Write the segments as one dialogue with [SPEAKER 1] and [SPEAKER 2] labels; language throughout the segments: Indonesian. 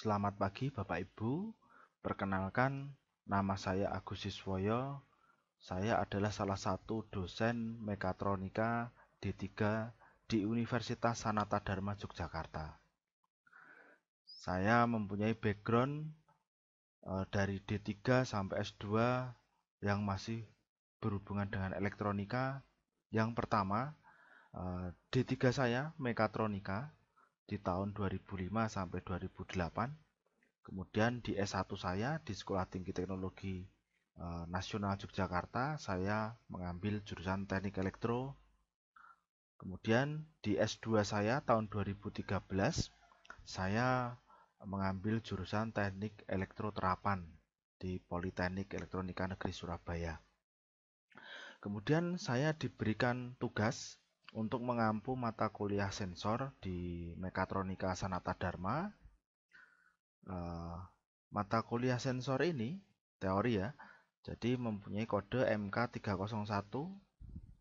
[SPEAKER 1] Selamat pagi Bapak Ibu. Perkenalkan, nama saya Agus Siswoyo. Saya adalah salah satu dosen mekatronika D3 di Universitas Sanata Dharma Yogyakarta. Saya mempunyai background eh, dari D3 sampai S2 yang masih berhubungan dengan elektronika. Yang pertama, eh, D3 saya mekatronika di tahun 2005 sampai 2008. Kemudian di S1 saya di Sekolah Tinggi Teknologi e, Nasional Yogyakarta saya mengambil jurusan Teknik Elektro. Kemudian di S2 saya tahun 2013 saya mengambil jurusan Teknik Elektro Terapan di Politeknik Elektronika Negeri Surabaya. Kemudian saya diberikan tugas untuk mengampu mata kuliah sensor di Mekatronika Sanata Dharma. Eh, mata kuliah sensor ini teori ya, jadi mempunyai kode MK301,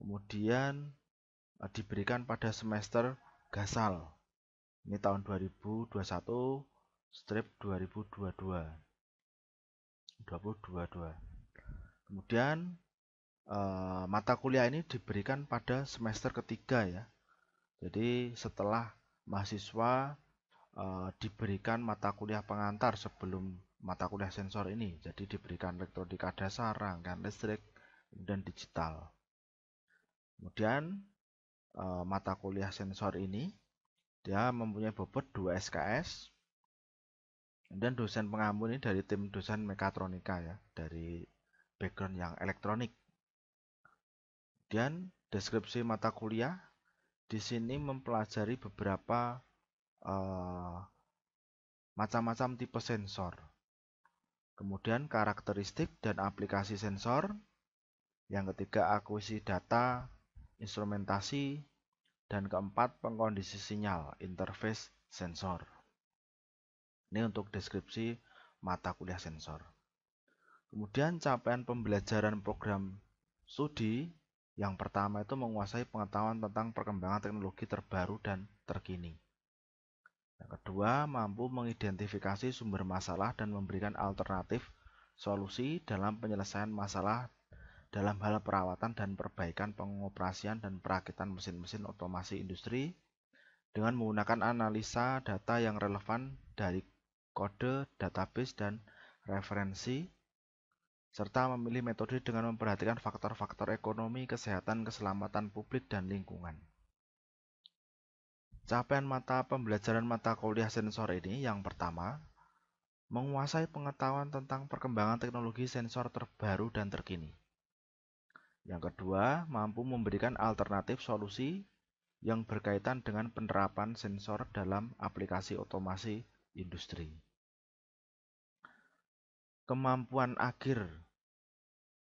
[SPEAKER 1] kemudian eh, diberikan pada semester Gasal. Ini tahun 2021 strip 2022. 2022. Kemudian e, mata kuliah ini diberikan pada semester ketiga ya. Jadi setelah mahasiswa e, diberikan mata kuliah pengantar sebelum mata kuliah sensor ini. Jadi diberikan elektronika dasar, rangkaian listrik, dan digital. Kemudian e, mata kuliah sensor ini dia mempunyai bobot 2 SKS. dan dosen pengampu ini dari tim dosen mekatronika ya, dari background yang elektronik. Kemudian deskripsi mata kuliah di sini mempelajari beberapa macam eh, macam-macam tipe sensor. Kemudian karakteristik dan aplikasi sensor. Yang ketiga akuisisi data, instrumentasi, dan keempat pengkondisi sinyal interface sensor. Ini untuk deskripsi mata kuliah sensor. Kemudian capaian pembelajaran program studi yang pertama itu menguasai pengetahuan tentang perkembangan teknologi terbaru dan terkini. Yang kedua, mampu mengidentifikasi sumber masalah dan memberikan alternatif solusi dalam penyelesaian masalah dalam hal perawatan dan perbaikan pengoperasian dan perakitan mesin-mesin otomasi industri dengan menggunakan analisa data yang relevan dari kode, database, dan referensi serta memilih metode dengan memperhatikan faktor-faktor ekonomi, kesehatan, keselamatan publik, dan lingkungan. Capaian mata pembelajaran mata kuliah sensor ini yang pertama, menguasai pengetahuan tentang perkembangan teknologi sensor terbaru dan terkini. Yang kedua, mampu memberikan alternatif solusi yang berkaitan dengan penerapan sensor dalam aplikasi otomasi industri kemampuan akhir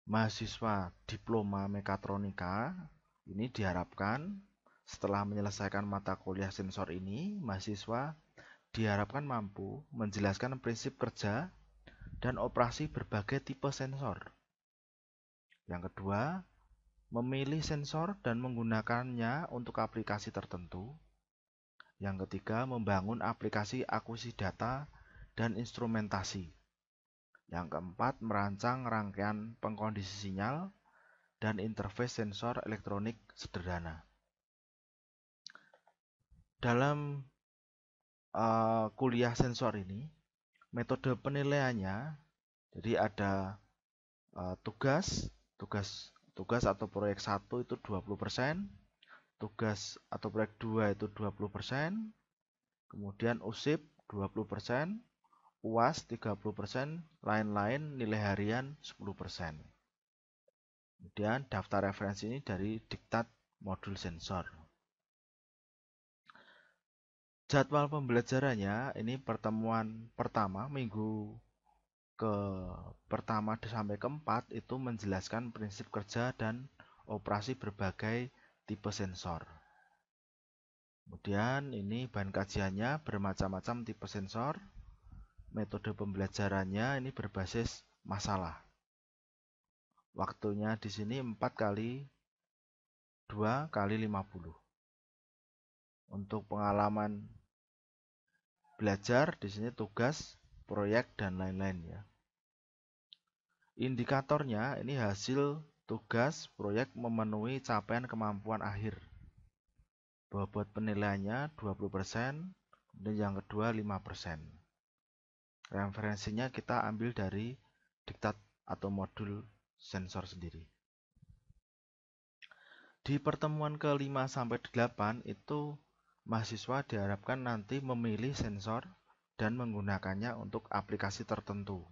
[SPEAKER 1] mahasiswa diploma mekatronika ini diharapkan setelah menyelesaikan mata kuliah sensor ini, mahasiswa diharapkan mampu menjelaskan prinsip kerja dan operasi berbagai tipe sensor. Yang kedua, memilih sensor dan menggunakannya untuk aplikasi tertentu. Yang ketiga, membangun aplikasi akuisi data dan instrumentasi. Yang keempat, merancang rangkaian pengkondisi sinyal dan interface sensor elektronik sederhana. Dalam uh, kuliah sensor ini, metode penilaiannya, jadi ada uh, tugas, tugas tugas atau proyek 1 itu 20%, tugas atau proyek 2 itu 20%, kemudian usip 20%, UAS 30%, lain-lain nilai harian 10%. Kemudian daftar referensi ini dari diktat modul sensor. Jadwal pembelajarannya ini pertemuan pertama minggu ke pertama sampai keempat itu menjelaskan prinsip kerja dan operasi berbagai tipe sensor. Kemudian ini bahan kajiannya bermacam-macam tipe sensor, metode pembelajarannya ini berbasis masalah. Waktunya di sini 4 kali 2 kali 50. Untuk pengalaman belajar di sini tugas, proyek dan lain-lain ya. Indikatornya ini hasil tugas proyek memenuhi capaian kemampuan akhir. Bobot penilaiannya 20%, dan yang kedua 5%. Referensinya kita ambil dari diktat atau modul sensor sendiri. Di pertemuan ke-5 sampai 8 itu mahasiswa diharapkan nanti memilih sensor dan menggunakannya untuk aplikasi tertentu.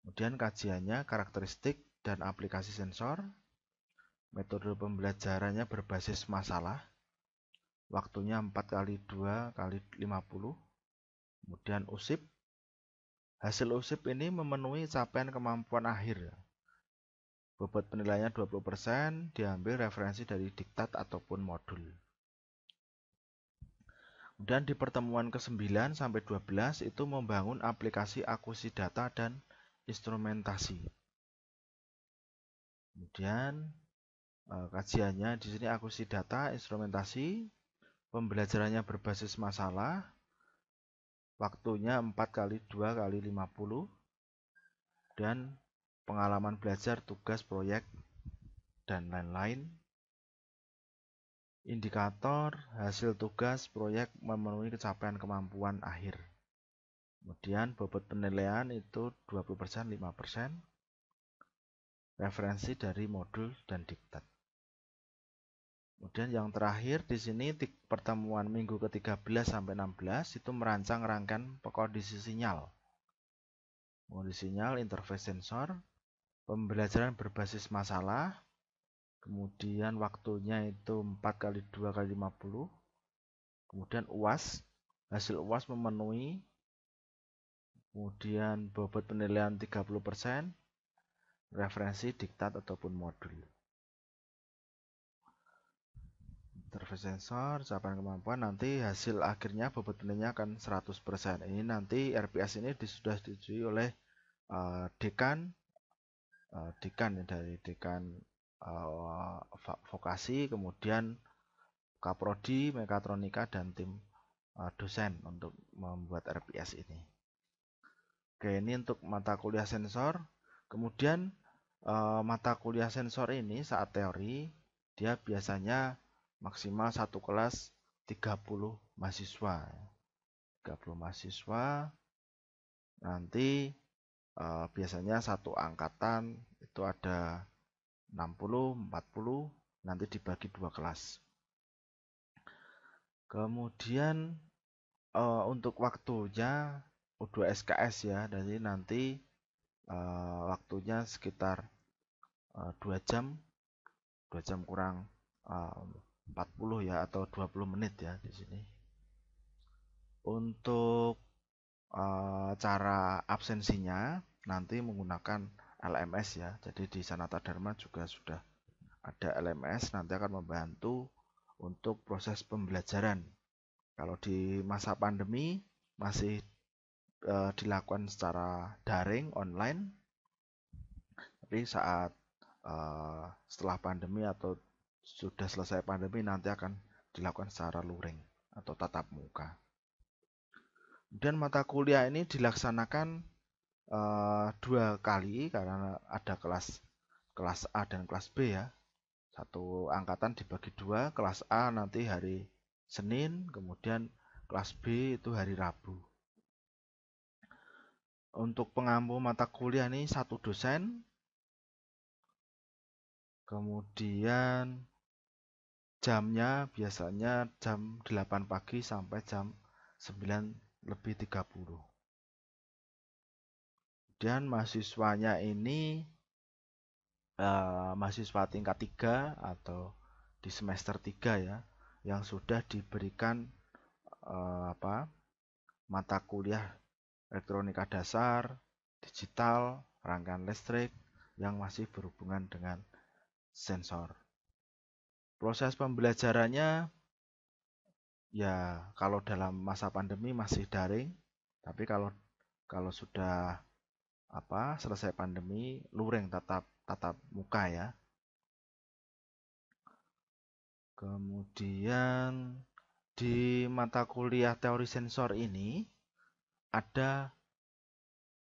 [SPEAKER 1] Kemudian kajiannya karakteristik dan aplikasi sensor, metode pembelajarannya berbasis masalah, waktunya 4 kali 2 kali 50, Kemudian usip. Hasil usip ini memenuhi capaian kemampuan akhir. Bobot penilaiannya 20% diambil referensi dari diktat ataupun modul. Dan di pertemuan ke-9 sampai 12 itu membangun aplikasi akusi data dan instrumentasi. Kemudian eh, kajiannya di sini akusi data, instrumentasi, pembelajarannya berbasis masalah, Waktunya 4 kali 2 kali 50 dan pengalaman belajar, tugas, proyek, dan lain-lain. Indikator hasil tugas proyek memenuhi kecapaian kemampuan akhir. Kemudian bobot penilaian itu 20%, 5%. Referensi dari modul dan diktat. Kemudian yang terakhir di sini pertemuan minggu ke-13 sampai 16 itu merancang rangkaian kondisi sinyal. Kondisi sinyal, interface sensor, pembelajaran berbasis masalah, kemudian waktunya itu 4 kali 2 kali 50, kemudian UAS, hasil UAS memenuhi, kemudian bobot penilaian 30%, referensi, diktat, ataupun modul. interface sensor capaian kemampuan nanti hasil akhirnya bobot benihnya akan 100% ini nanti RPS ini sudah disetujui oleh uh, dekan uh, dekan ya, dari dekan uh, vokasi kemudian kaprodi mekatronika dan tim uh, dosen untuk membuat RPS ini Oke, ini untuk mata kuliah sensor. Kemudian uh, mata kuliah sensor ini saat teori dia biasanya maksimal satu kelas 30 mahasiswa. 30 mahasiswa nanti eh, biasanya satu angkatan itu ada 60, 40 nanti dibagi dua kelas. Kemudian eh, untuk waktunya U2 SKS ya, jadi nanti eh, waktunya sekitar 2 eh, jam, 2 jam kurang eh, 40 ya atau 20 menit ya di sini. Untuk e, cara absensinya nanti menggunakan LMS ya. Jadi di Sanata Dharma juga sudah ada LMS nanti akan membantu untuk proses pembelajaran. Kalau di masa pandemi masih e, dilakukan secara daring online. Tapi saat e, setelah pandemi atau sudah selesai pandemi nanti akan dilakukan secara luring atau tatap muka. Dan mata kuliah ini dilaksanakan e, dua kali karena ada kelas kelas A dan kelas B ya. Satu angkatan dibagi dua, kelas A nanti hari Senin, kemudian kelas B itu hari Rabu. Untuk pengampu mata kuliah ini satu dosen, kemudian jamnya biasanya jam 8 pagi sampai jam 9 lebih 30. Kemudian mahasiswanya ini eh, mahasiswa tingkat 3 atau di semester 3 ya yang sudah diberikan eh, apa mata kuliah elektronika dasar, digital, rangkaian listrik yang masih berhubungan dengan sensor. Proses pembelajarannya ya kalau dalam masa pandemi masih daring, tapi kalau kalau sudah apa selesai pandemi luring tatap tatap muka ya. Kemudian di mata kuliah teori sensor ini ada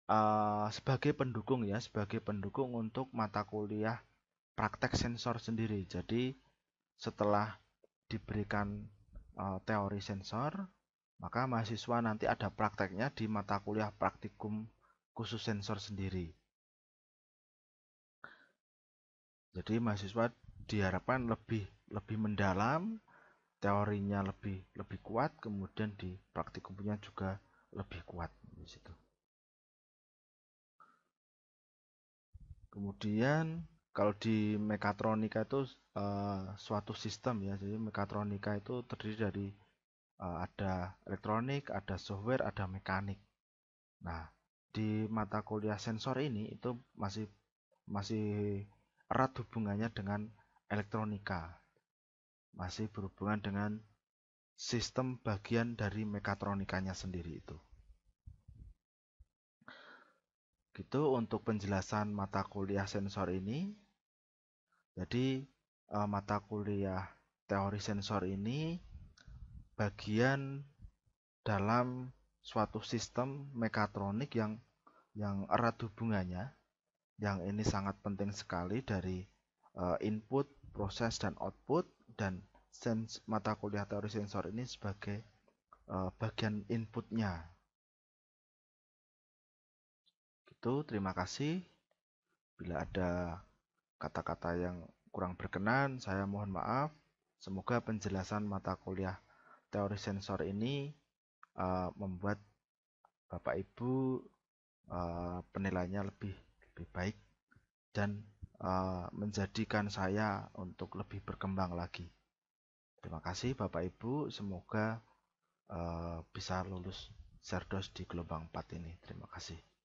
[SPEAKER 1] uh, sebagai pendukung ya, sebagai pendukung untuk mata kuliah praktek sensor sendiri. Jadi setelah diberikan eh, teori sensor, maka mahasiswa nanti ada prakteknya di mata kuliah praktikum khusus sensor sendiri. Jadi mahasiswa diharapkan lebih lebih mendalam, teorinya lebih lebih kuat, kemudian di praktikumnya juga lebih kuat di situ. Kemudian kalau di mekatronika itu uh, suatu sistem ya jadi mekatronika itu terdiri dari uh, ada elektronik ada software ada mekanik nah di mata kuliah sensor ini itu masih masih erat hubungannya dengan elektronika masih berhubungan dengan sistem bagian dari mekatronikanya sendiri itu gitu untuk penjelasan mata kuliah sensor ini jadi e, mata kuliah teori sensor ini bagian dalam suatu sistem mekatronik yang yang erat hubungannya yang ini sangat penting sekali dari e, input, proses dan output dan sens mata kuliah teori sensor ini sebagai e, bagian inputnya. Gitu, terima kasih. Bila ada kata-kata yang kurang berkenan, saya mohon maaf. Semoga penjelasan mata kuliah teori sensor ini uh, membuat Bapak Ibu uh, eh, penilainya lebih lebih baik dan uh, menjadikan saya untuk lebih berkembang lagi. Terima kasih Bapak Ibu, semoga uh, bisa lulus Serdos di gelombang 4 ini. Terima kasih.